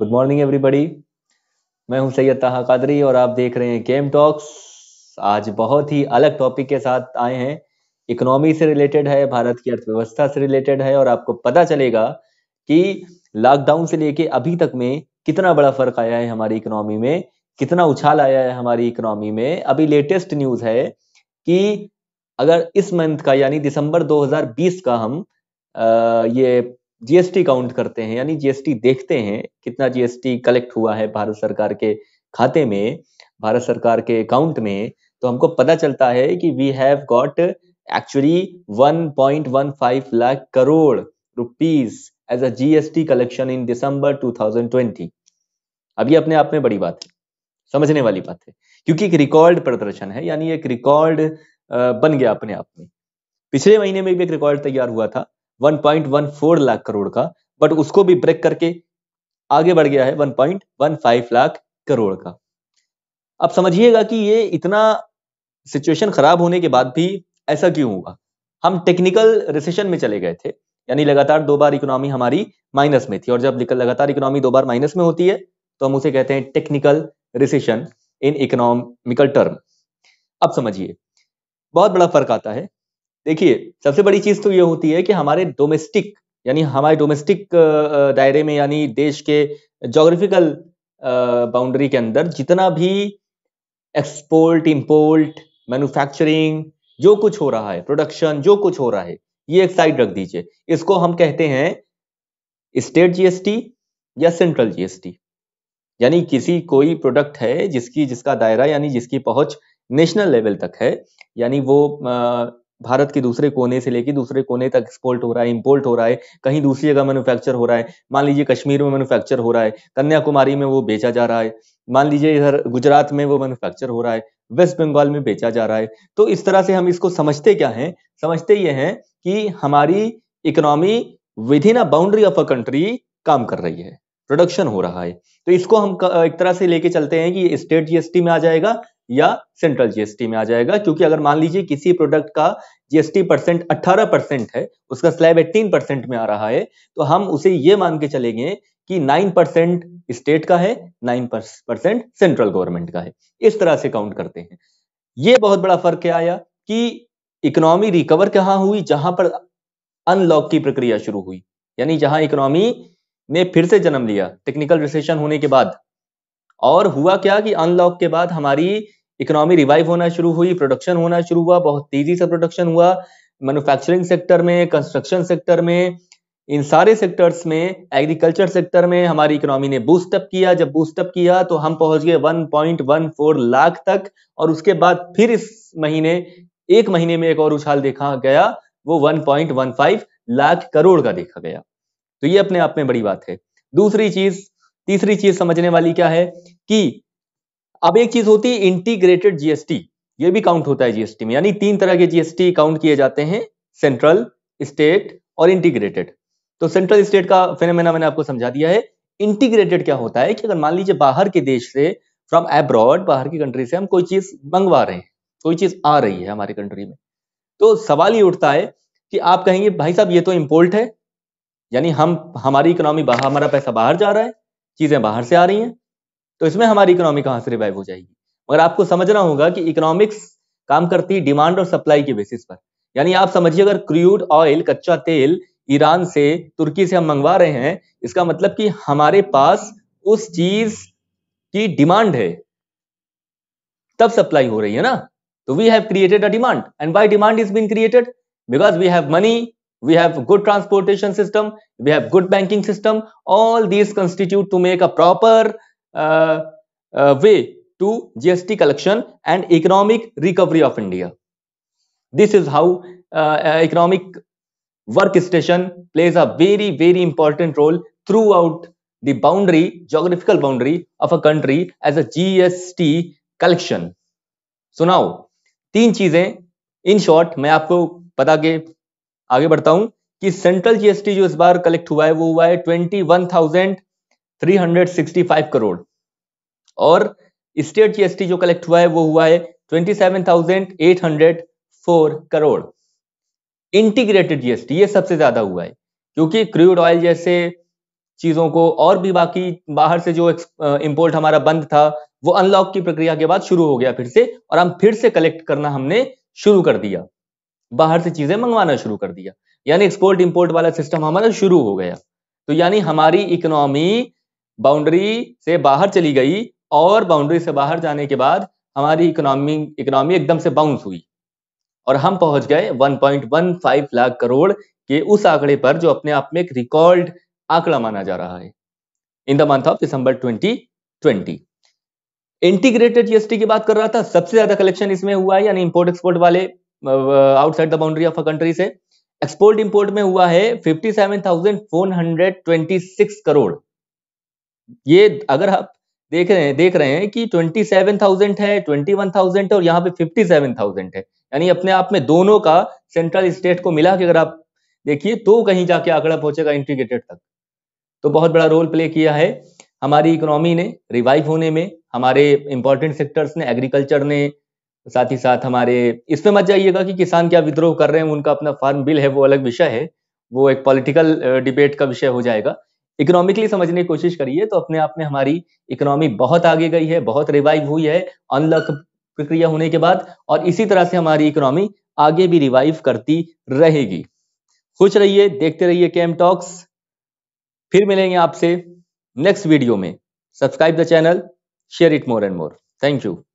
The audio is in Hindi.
गुड मॉर्निंग एवरीबॉडी मैं हूं सैयद ताहा कादरी और आप देख रहे हैं गेम टॉक्स आज बहुत ही अलग टॉपिक के साथ आए हैं इकोनॉमी से रिलेटेड है भारत की अर्थव्यवस्था से रिलेटेड है और आपको पता चलेगा कि लॉकडाउन से लेके अभी तक में कितना बड़ा फर्क आया है हमारी इकोनॉमी में कितना उछाल आया है हमारी इकोनॉमी में अभी लेटेस्ट न्यूज है कि अगर इस मंथ का यानी दिसंबर 2020 का हम आ, ये जीएसटी काउंट करते हैं यानी जीएसटी देखते हैं कितना जीएसटी कलेक्ट हुआ है भारत सरकार के खाते में भारत सरकार के अकाउंट में तो हमको पता चलता है कि we have got actually 1.15 lakh crore rupees as a GST collection in December 2020 अभी अपने आप में बड़ी बात है समझने वाली बात है क्योंकि एक रिकॉर्ड प्रदर्शन है यानी एक रिकॉर्ड बन गया अपने आप में पिछले महीने में भी एक रिकॉर्ड तैयार हुआ था 1.14 लाख करोड़ का बट उसको भी ब्रेक करके आगे बढ़ गया है 1.15 लाख करोड़ का अब समझिएगा कि ये इतना सिचुएशन खराब होने के बाद भी ऐसा क्यों होगा हम टेक्निकल रिसेशन में चले गए थे यानी लगातार दो बार इकोनॉमी हमारी माइनस में थी और जब लगातार इकोनॉमी दो बार माइनस में होती है तो हम उसे कहते हैं technical recession in economical term अब समझिए बहुत बड़ा फर्क आता है देखिए सबसे बड़ी चीज तो ये होती है कि हमारे डोमेस्टिक यानी हमारे डोमेस्टिक दायरे में यानी देश के जोग्राफिकल बाउंड्री के अंदर जितना भी एक्सपोर्ट इंपोर्ट मैन्युफैक्चरिंग जो कुछ हो रहा है प्रोडक्शन जो कुछ हो रहा है ये एक साइड रख दीजिए इसको हम कहते हैं स्टेट जीएसटी या सेंट्रल जीएसटी यानी किसी कोई प्रोडक्ट है जिसकी जिसका दायरा यानी जिसकी पहुंच नेशनल लेवल तक है यानी वो भारत के दूसरे कोने से लेके दूसरे कोने तक एक्सपोर्ट हो रहा है इंपोर्ट हो रहा है कहीं दूसरी जगह मैन्युफैक्चर हो रहा है मान लीजिए कश्मीर में मैन्युफैक्चर हो रहा है कन्याकुमारी में वो बेचा जा रहा है मान लीजिए इधर गुजरात में वो मैन्युफैक्चर हो रहा है वेस्ट बंगाल में बेचा जा रहा है तो इस तरह से हम इसको समझते क्या है समझते ये है कि हमारी economy within a boundary of a country काम कर रही है प्रोडक्शन हो रहा है तो इसको हम एक तरह से लेके चलते हैं कि स्टेट जीएसटी में आ जाएगा या सेंट्रल जीएसटी में आ जाएगा क्योंकि अगर मान लीजिए किसी प्रोडक्ट का जीएसटी परसेंट अट्ठारह परसेंट है उसका स्लैब एट्टीन परसेंट में आ रहा है तो हम उसे ये मान के चलेंगे कि नाइन परसेंट स्टेट का है नाइन परसेंट सेंट्रल गवर्नमेंट का है इस तरह से काउंट करते हैं ये बहुत बड़ा फर्क क्या आया कि इकोनॉमी रिकवर कहाँ हुई जहां पर अनलॉक की प्रक्रिया शुरू हुई यानी जहां इकोनॉमी ने फिर से जन्म लिया टेक्निकल रिसेशन होने के बाद और हुआ क्या कि अनलॉक के बाद हमारी इकोनॉमी रिवाइव होना शुरू हुई प्रोडक्शन होना शुरू हुआ बहुत तेजी से प्रोडक्शन हुआ मैन्युफैक्चरिंग सेक्टर में कंस्ट्रक्शन सेक्टर में इन सारे सेक्टर्स में एग्रीकल्चर सेक्टर में हमारी इकोनॉमी ने बूस्टअप किया जब बूस्टअप किया तो हम पहुंच गए 1.14 लाख तक और उसके बाद फिर इस महीने एक महीने में एक और उछाल देखा गया वो 1.15 लाख करोड़ का देखा गया तो ये अपने आप में बड़ी बात है दूसरी चीज तीसरी चीज समझने वाली क्या है कि अब एक चीज होती है इंटीग्रेटेड जीएसटी ये भी काउंट होता है जीएसटी में यानी तीन तरह के जीएसटी काउंट किए जाते हैं सेंट्रल स्टेट और इंटीग्रेटेड तो सेंट्रल स्टेट का फेनोमेना मैंने आपको समझा दिया है इंटीग्रेटेड क्या होता है कि अगर मान लीजिए बाहर के देश से फ्रॉम एब्रॉड बाहर की कंट्री से हम कोई चीज मंगवा रहे हैं कोई चीज आ रही है हमारी कंट्री में तो सवाल ये उठता है कि आप कहेंगे भाई साहब ये तो इम्पोर्ट है यानी हम हमारी इकोनॉमी हमारा पैसा बाहर जा रहा है चीजें बाहर से आ रही हैं तो इसमें हमारी इकोनॉमी कहां से रिवाइव हो जाएगी मगर आपको समझना होगा कि इकोनॉमिक्स काम करती है डिमांड और सप्लाई के बेसिस पर यानी आप समझिए अगर क्रूड ऑयल कच्चा तेल ईरान से तुर्की से हम मंगवा रहे हैं इसका मतलब कि हमारे पास उस चीज की डिमांड है तब सप्लाई हो रही है ना तो we have created a demand and by demand is been created because we have money we have good transportation system we have good banking system all these constitute to make a proper way to GST collection and economic recovery of India this is how economic work station plays a very very important role throughout the boundary geographical boundary of a country as a G S T collection सुनाओ तीन चीजें इन शॉर्ट मैं आपको बता के आगे बढ़ता हूं कि सेंट्रल जीएसटी जो इस बार कलेक्ट हुआ है वो हुआ है twenty one thousand three hundred sixty five crore और स्टेट जीएसटी जो कलेक्ट हुआ है वो हुआ है 27,804 करोड़ इंटीग्रेटेड जीएसटी ये सबसे ज्यादा हुआ है क्योंकि क्रूड ऑयल जैसे चीजों को और भी बाकी बाहर से जो इंपोर्ट हमारा बंद था वो अनलॉक की प्रक्रिया के बाद शुरू हो गया फिर से और हम फिर से कलेक्ट करना हमने शुरू कर दिया बाहर से चीजें मंगवाना शुरू कर दिया यानी एक्सपोर्ट इंपोर्ट वाला सिस्टम हमारा शुरू हो गया तो यानी हमारी इकोनॉमी बाउंड्री से बाहर चली गई और बाउंड्री से बाहर जाने के बाद हमारी इकोनॉमी इकोनॉमी एकदम से बाउंस हुई और हम पहुंच गए 1.15 लाख करोड़ के उस आंकड़े पर जो अपने आप में एक रिकॉर्ड आंकड़ा माना जा रहा है in the month of December 2020 integrated GST की बात कर रहा था सबसे ज्यादा कलेक्शन इसमें हुआ है यानी इंपोर्ट एक्सपोर्ट वाले outside the boundary of a country से एक्सपोर्ट इंपोर्ट में हुआ है 57,426 करोड़ ये अगर आप देख रहे हैं देख रहे हैं कि 27,000 है 21,000 है और यहाँ पे 57,000 है यानी अपने आप में दोनों का सेंट्रल स्टेट को मिला के अगर आप देखिए तो कहीं जाके आंकड़ा पहुंचेगा इंटीग्रेटेड तक तो बहुत बड़ा रोल प्ले किया है हमारी इकोनॉमी ने रिवाइव होने में हमारे इंपॉर्टेंट सेक्टर्स ने एग्रीकल्चर ने साथ ही साथ हमारे इसमें मत जाइएगा कि किसान क्या विद्रोह कर रहे हैं उनका अपना फार्म बिल है वो अलग विषय है वो एक पॉलिटिकल डिबेट का विषय हो जाएगा इकोनॉमिकली समझने की कोशिश करिए तो अपने आप में हमारी इकोनॉमी बहुत आगे गई है बहुत रिवाइव हुई है अनलॉक प्रक्रिया होने के बाद और इसी तरह से हमारी इकोनॉमी आगे भी रिवाइव करती रहेगी खुश रहिए देखते रहिए कैम टॉक्स फिर मिलेंगे आपसे नेक्स्ट वीडियो में subscribe the channel share it more and more thank you